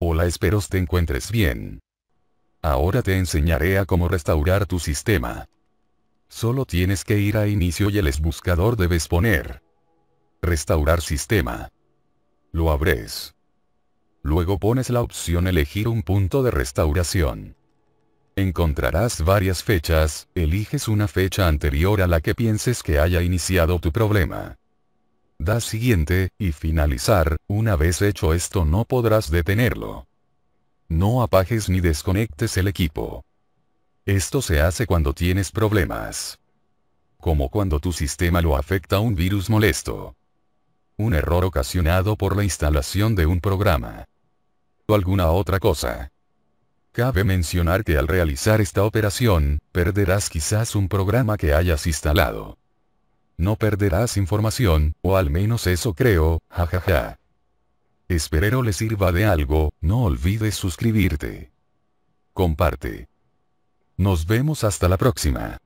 Hola espero te encuentres bien. Ahora te enseñaré a cómo restaurar tu sistema. Solo tienes que ir a inicio y el buscador debes poner. Restaurar sistema. Lo abres. Luego pones la opción elegir un punto de restauración. Encontrarás varias fechas, eliges una fecha anterior a la que pienses que haya iniciado tu problema da siguiente, y finalizar, una vez hecho esto no podrás detenerlo. No apagues ni desconectes el equipo. Esto se hace cuando tienes problemas. Como cuando tu sistema lo afecta un virus molesto. Un error ocasionado por la instalación de un programa. O alguna otra cosa. Cabe mencionar que al realizar esta operación, perderás quizás un programa que hayas instalado. No perderás información, o al menos eso creo, jajaja. Esperero le sirva de algo, no olvides suscribirte. Comparte. Nos vemos hasta la próxima.